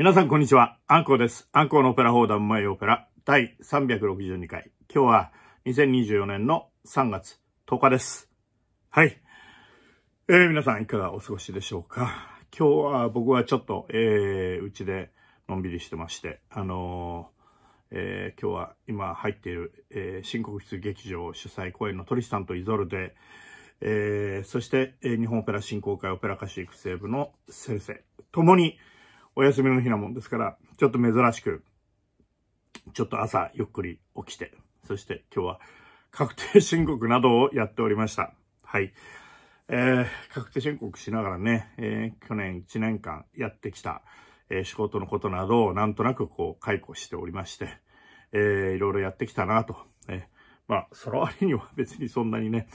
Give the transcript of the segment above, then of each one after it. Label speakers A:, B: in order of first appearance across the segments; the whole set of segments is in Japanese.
A: 皆さんこんにちは。アンコウです。アンコウのオペラ放談前オペラ第362回。今日は2024年の3月10日です。はい。えー、皆さんいかがお過ごしでしょうか。今日は僕はちょっと、えー、うちでのんびりしてまして、あのー、えー、今日は今入っている、えー、新国立劇場主催公演のトリスタンとイゾルで、えー、そして、えー、日本オペラ振興会オペラ歌手育成部の先生、ともに、お休みの日なもんですから、ちょっと珍しく、ちょっと朝ゆっくり起きて、そして今日は確定申告などをやっておりました。はい。えー、確定申告しながらね、えー、去年1年間やってきた、えー、仕事のことなどをなんとなくこう解雇しておりまして、えー、いろいろやってきたなと。えー、まあ、その割には別にそんなにね、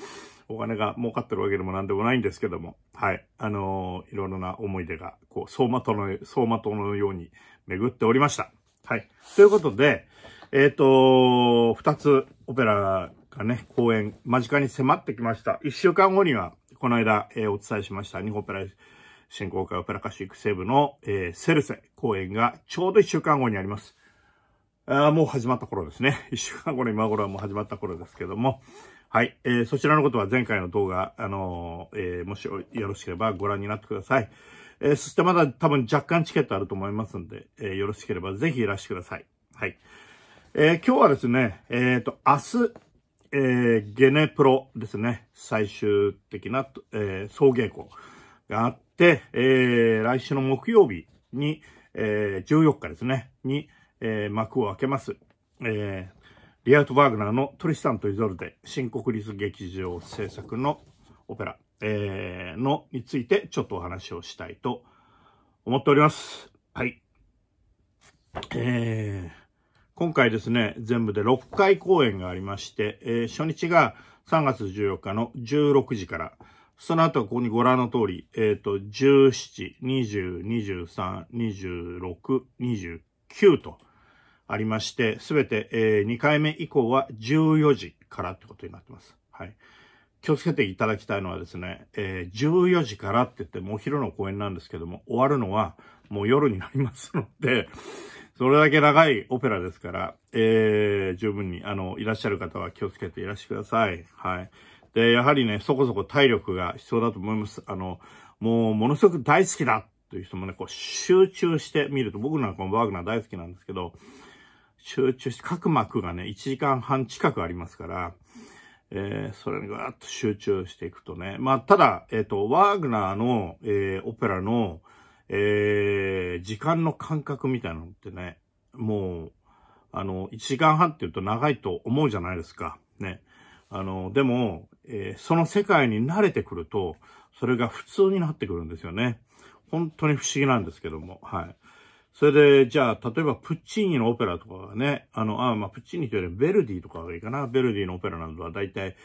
A: お金が儲かってるわけでもなんでもないんですけども、はい。あのー、いろいろな思い出が、こう、相馬との、相馬とのように巡っておりました。はい。ということで、えっ、ー、と二つオペラがね、公演、間近に迫ってきました。一週間後には、この間、えー、お伝えしました、日本オペラ振興会オペラ歌手育成部の、えー、セルセ公演がちょうど一週間後にあります。あもう始まった頃ですね。一週間後の今頃はもう始まった頃ですけども、はい。えー、そちらのことは前回の動画、あのー、えー、もしよろしければご覧になってください。えー、そしてまだ多分若干チケットあると思いますんで、えー、よろしければぜひいらしてください。はい。えー、今日はですね、えっ、ー、と、明日、えー、ゲネプロですね、最終的な、えー、送迎校があって、えー、来週の木曜日に、えー、14日ですね、に、えー、幕を開けます。えー、リアウト・ワーグナーのトリスタント・イゾルデ、新国立劇場制作のオペラ、えー、の、についてちょっとお話をしたいと思っております。はい。えー、今回ですね、全部で6回公演がありまして、えー、初日が3月14日の16時から、その後ここにご覧の通り、えっ、ー、と、17、20、23、26、29と、ありまして、すべて、えー、2回目以降は14時からってことになってます。はい。気をつけていただきたいのはですね、えー、14時からって言ってもお昼の公演なんですけども、終わるのはもう夜になりますので、それだけ長いオペラですから、えー、十分に、あの、いらっしゃる方は気をつけていらしてください。はい。で、やはりね、そこそこ体力が必要だと思います。あの、もう、ものすごく大好きだという人もね、こう、集中してみると、僕なんかもワーグナー大好きなんですけど、集中して、各幕がね、1時間半近くありますから、えー、それにガーッと集中していくとね。まあ、ただ、えっ、ー、と、ワーグナーの、えー、オペラの、えー、時間の感覚みたいなのってね、もう、あの、1時間半って言うと長いと思うじゃないですか。ね。あの、でも、えー、その世界に慣れてくると、それが普通になってくるんですよね。本当に不思議なんですけども、はい。それで、じゃあ、例えば、プッチーニのオペラとかはね、あの、あまあ、プッチーニというより、ベルディとかがいいかな。ベルディのオペラなどは、だいたい、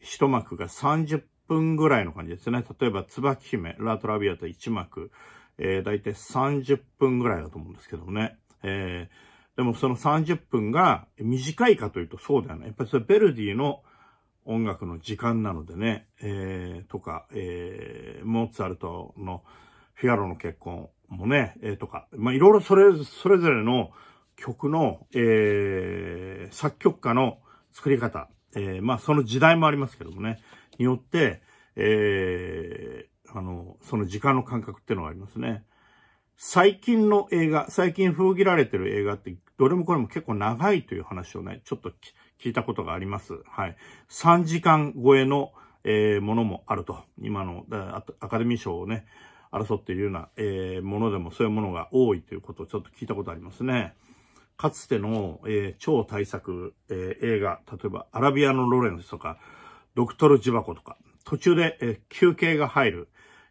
A: 一幕が30分ぐらいの感じですね。例えば、椿姫、ラトラビアと一幕、えー、だいたい30分ぐらいだと思うんですけどもね。えー、でもその30分が短いかというとそうではない。やっぱりそれベルディの音楽の時間なのでね、えー、とか、えー、モーツァルトの、フィガロの結婚もね、えー、とか、まあ、いろいろそれ、それぞれの曲の、えー、作曲家の作り方、えー、まあ、その時代もありますけどもね、によって、えー、あの、その時間の感覚っていうのがありますね。最近の映画、最近封切られてる映画って、どれもこれも結構長いという話をね、ちょっと聞いたことがあります。はい。3時間超えの、えー、ものもあると。今のアカデミー賞をね、争っているような、えー、ものでもそういうものが多いということをちょっと聞いたことありますね。かつての、えー、超大作、えー、映画、例えばアラビアのロレンスとか、ドクトル・ジバコとか、途中で、え休憩が入る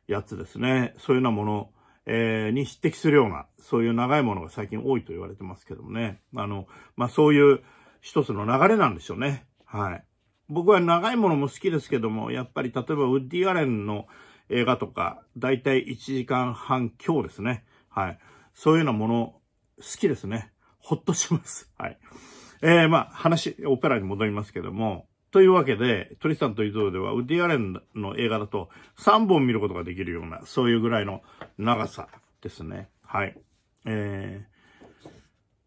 A: やつですね。そういうようなもの、えに匹敵するような、そういう長いものが最近多いと言われてますけどもね。あの、まあ、そういう一つの流れなんでしょうね。はい。僕は長いものも好きですけども、やっぱり例えばウッディ・アレンの映画とか、だいたい1時間半強ですね。はい。そういうようなもの、好きですね。ほっとします。はい。えー、まあ、話、オペラに戻りますけども、というわけで、トリスタンとイゾーでは、ウディアレンの映画だと3本見ることができるような、そういうぐらいの長さですね。はい。えー、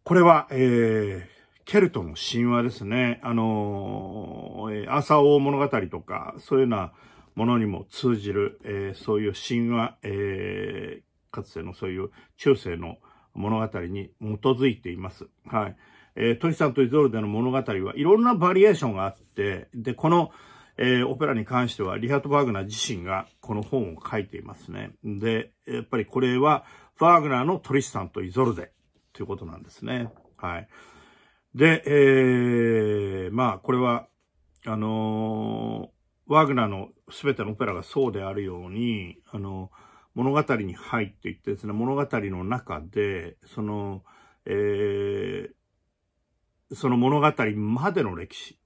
A: これは、えー、ケルトの神話ですね。あのー、朝王物語とか、そういうような、ものにも通じる、えー、そういう神話、えー、かつてのそういう中世の物語に基づいています。はい。えー、トシさんとイゾルデの物語はいろんなバリエーションがあって、で、この、えー、オペラに関してはリハート・バーグナー自身がこの本を書いていますね。で、やっぱりこれは、バーグナーのトリスさんとイゾルデということなんですね。はい。で、えー、まあ、これは、あのワグナーの全てのオペラがそうであるように、あの、物語に入っていってですね、物語の中で、その、えー、その物語までの歴史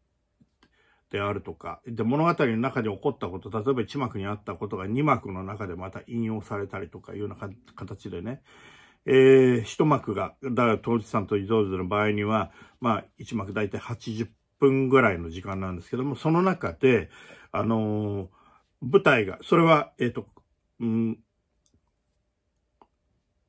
A: であるとか、で、物語の中で起こったこと、例えば1幕にあったことが2幕の中でまた引用されたりとかいうような形でね、えー、一幕が、だから当時さんと伊藤の場合には、まあ、一幕大体80分ぐらいの時間なんですけども、その中で、あのー、舞台が、それは、えっ、ー、と、うん、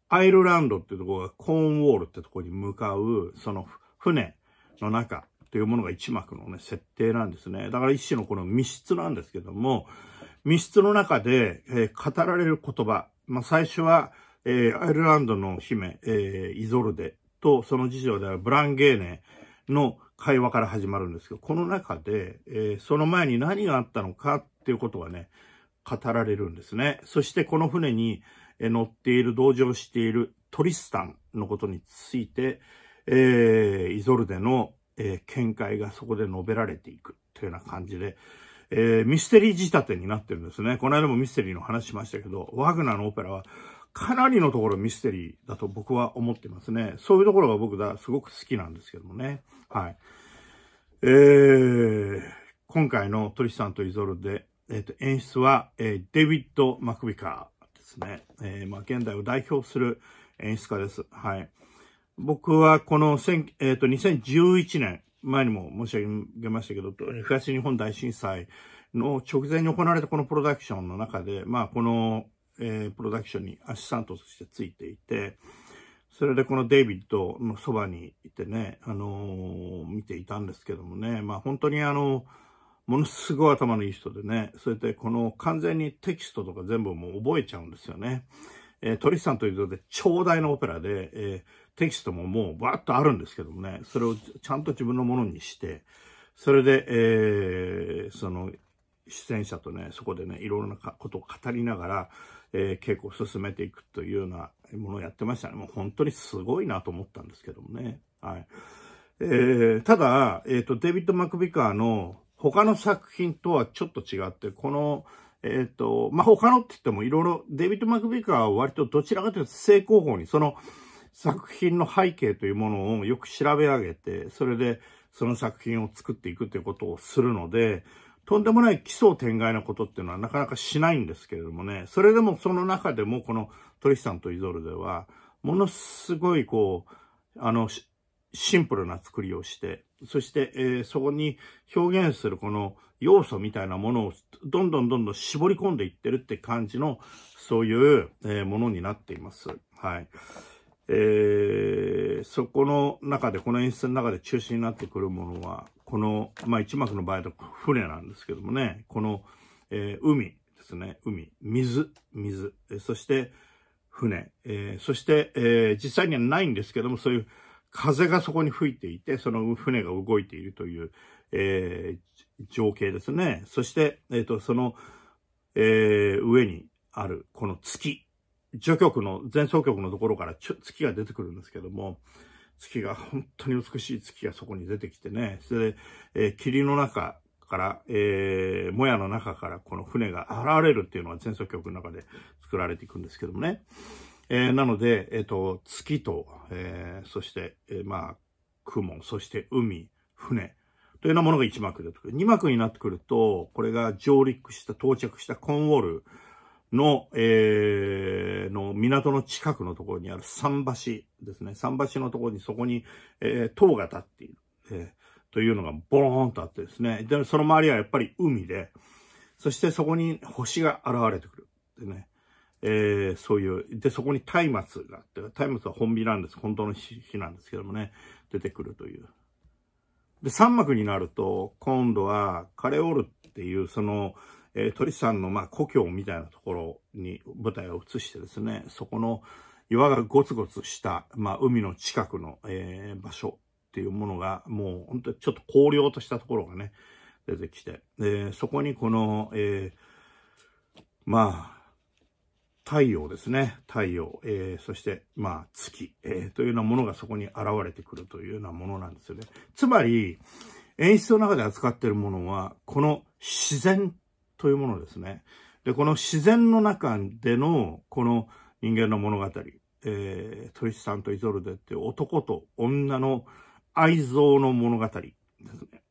A: アイルランドっていうところがコーンウォールってところに向かう、その船の中というものが一幕のね、設定なんですね。だから一種のこの密室なんですけども、密室の中で、えー、語られる言葉。まあ、最初は、えー、アイルランドの姫、えー、イゾルデとその次女であるブランゲーネの会話から始まるんですけど、この中で、えー、その前に何があったのかっていうことがね、語られるんですね。そしてこの船に乗っている、同乗しているトリスタンのことについて、えー、イゾルデの、えー、見解がそこで述べられていくというような感じで、えー、ミステリー仕立てになってるんですね。この間もミステリーの話しましたけど、ワグナーのオペラはかなりのところミステリーだと僕は思ってますね。そういうところが僕がすごく好きなんですけどもね。はい。えー、今回のトリスタンとイゾルで、えっ、ー、と、演出は、えー、デビッド・マクビカーですね。えー、まあ、現代を代表する演出家です。はい。僕はこの、えっ、ー、と、2011年、前にも申し上げましたけど、東日本大震災の直前に行われたこのプロダクションの中で、まあ、このえー、プロダクションにアシスタントとしてついていて、それでこのデイビッドのそばにいてね、あのー、見ていたんですけどもね、まあ本当にあの、ものすごい頭のいい人でね、それでこの完全にテキストとか全部もう覚えちゃうんですよね。えー、トリスさんということで、超大のオペラで、えー、テキストももうーっとあるんですけどもね、それをちゃんと自分のものにして、それで、えー、その、出演者とね、そこでね、いろいろなことを語りながら、えー、稽古を進めていくというようなものをやってましたね。もう本当にすごいなと思ったんですけどもね。はい。えー、ただ、えっ、ー、と、デビッド・マクビカーの他の作品とはちょっと違って、この、えっ、ー、と、まあ、他のって言ってもいろいろ、デビッド・マクビカーは割とどちらかというと正攻法に、その作品の背景というものをよく調べ上げて、それでその作品を作っていくということをするので、とんでもない奇想天外なことっていうのはなかなかしないんですけれどもね、それでもその中でもこのトリスタンとイゾルでは、ものすごいこう、あの、シンプルな作りをして、そして、えー、そこに表現するこの要素みたいなものをどんどんどんどん絞り込んでいってるって感じの、そういう、えー、ものになっています。はい。えー、そこの中で、この演出の中で中心になってくるものは、この、まあ、一幕の場合だと船なんですけどもね、この、えー、海ですね、海、水、水、そして、船、えー、そして、えー、実際にはないんですけども、そういう風がそこに吹いていて、その船が動いているという、えー、情景ですね。そして、えっ、ー、と、その、えー、上にある、この月序曲の、前奏曲のところから月が出てくるんですけども、月が、本当に美しい月がそこに出てきてね、それで、えー、霧の中から、えー、もやの中からこの船が現れるっていうのは前奏曲の中で作られていくんですけどもね。えー、なので、えっ、ー、と、月と、えー、そして、えー、まあ、雲、そして海、船、というようなものが1幕出てくる。2幕になってくると、これが上陸した、到着したコンウォール、の、えー、の港の近くのところにある桟橋ですね。桟橋のところにそこに、えー、塔が立っている、えー、というのがボーンとあってですね。で、その周りはやっぱり海で、そしてそこに星が現れてくる。でね。えー、そういう、で、そこに松明があって、松明は本火なんです。本当の火なんですけどもね、出てくるという。で、三幕になると、今度はカレオールっていう、その、えー、鳥さんの、まあ、故郷みたいなところに舞台を移してですね、そこの岩がゴツゴツした、まあ、海の近くの、えー、場所っていうものが、もう本当にちょっと荒涼としたところがね、出てきて、えー、そこにこの、えー、まあ、太陽ですね。太陽。えー、そして、まあ、月、えー、というようなものがそこに現れてくるというようなものなんですよね。つまり、演出の中で扱っているものは、この自然というものですね。で、この自然の中での、この人間の物語、えー、トリスさんとイゾルデって男と女の愛憎の物語ですね。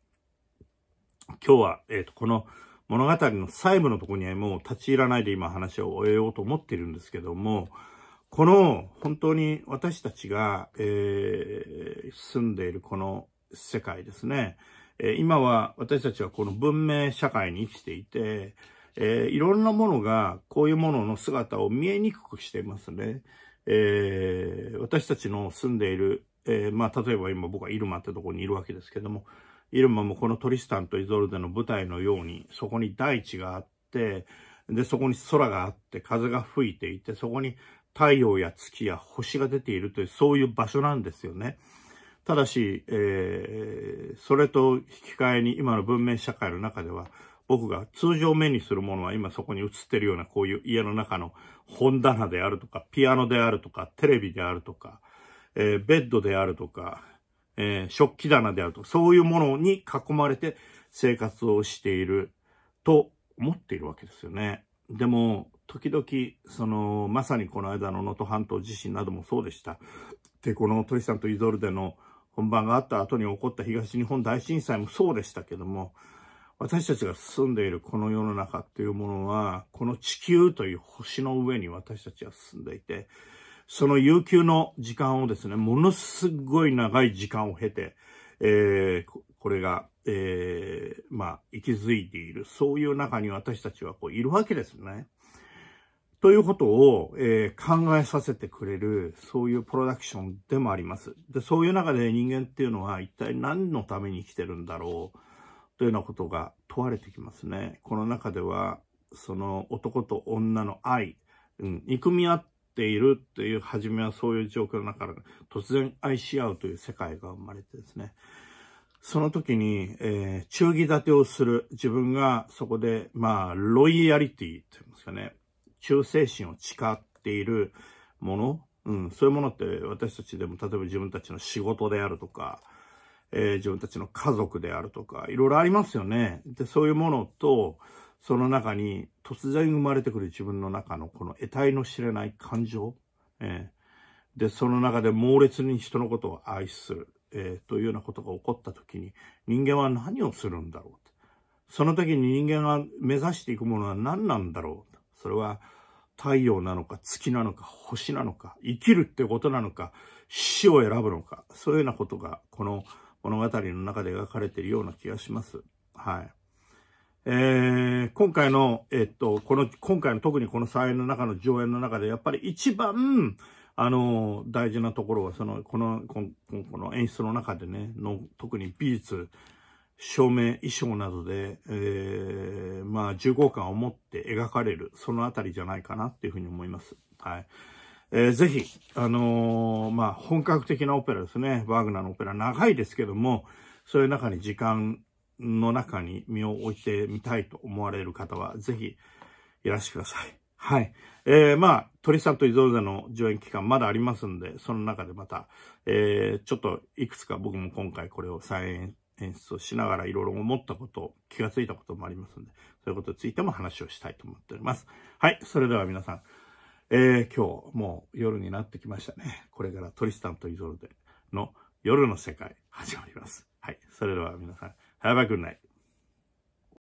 A: 今日は、えっ、ー、と、この物語の細部のところにはもう立ち入らないで今話を終えようと思っているんですけども、この本当に私たちが、えー、住んでいるこの世界ですね。え今は私たちはこの文明社会に生きていて、えー、いろんなものがこういうものの姿を見えにくくしていますね。えー、私たちの住んでいる、えー、まあ、例えば今僕はイルマってとこにいるわけですけども、イルマもこのトリスタンとイゾルデの舞台のように、そこに大地があって、で、そこに空があって、風が吹いていて、そこに太陽や月や星が出ているという、そういう場所なんですよね。ただし、えー、それと引き換えに今の文明社会の中では、僕が通常目にするものは今そこに映ってるようなこういう家の中の本棚であるとか、ピアノであるとか、テレビであるとか、えー、ベッドであるとか、えー、食器棚であるとか、そういうものに囲まれて生活をしていると思っているわけですよね。でも、時々、その、まさにこの間の能登半島地震などもそうでした。で、この鳥さんとイゾルデの本番があった後に起こった東日本大震災もそうでしたけども、私たちが住んでいるこの世の中っていうものは、この地球という星の上に私たちは住んでいて、その悠久の時間をですね、ものすごい長い時間を経て、えー、これが、えー、まあ、息づいている、そういう中に私たちはこういるわけですね。ということを、えー、考えさせてくれる、そういうプロダクションでもあります。で、そういう中で人間っていうのは一体何のために生きてるんだろう、というようなことが問われてきますね。この中では、その男と女の愛、うん、憎み合っているっていう、初めはそういう状況の中から、突然愛し合うという世界が生まれてですね。その時に、えー、忠義立てをする。自分がそこで、まあ、ロイヤリティと言いますかね。忠誠心を誓っているもの、うん、そういうものって私たちでも、例えば自分たちの仕事であるとか、えー、自分たちの家族であるとか、いろいろありますよね。で、そういうものと、その中に突然生まれてくる自分の中のこの得体の知れない感情、えー、で、その中で猛烈に人のことを愛する、えー、というようなことが起こった時に、人間は何をするんだろうその時に人間が目指していくものは何なんだろうそれは太陽なのか月なのか星なのか生きるってことなのか死を選ぶのかそういうようなことがこの物語の中で描かれているような気がします。はい。えー、今回の、えっと、この、今回の特にこの再演の中の上演の中で、やっぱり一番、あの、大事なところは、その、この、このこの演出の中でね、の、特に美術、照明、衣装などで、えー、まあ、重厚感を持って描かれる、そのあたりじゃないかなっていうふうに思います。はい。えー、ぜひ、あのー、まあ、本格的なオペラですね。ワーグナーのオペラ、長いですけども、そういう中に時間の中に身を置いてみたいと思われる方は、ぜひ、いらしてください。はい。えー、まあ、トリさんとイゾルゼの上演期間まだありますんで、その中でまた、えー、ちょっといくつか僕も今回これを再演演出をしながらいろいろ思ったこと、気がついたこともありますので、そういうことについても話をしたいと思っております。はい、それでは皆さん、えー、今日もう夜になってきましたね。これからトリスタンとイゾルデの夜の世界始まります。はい、それでは皆さん、Have a good night!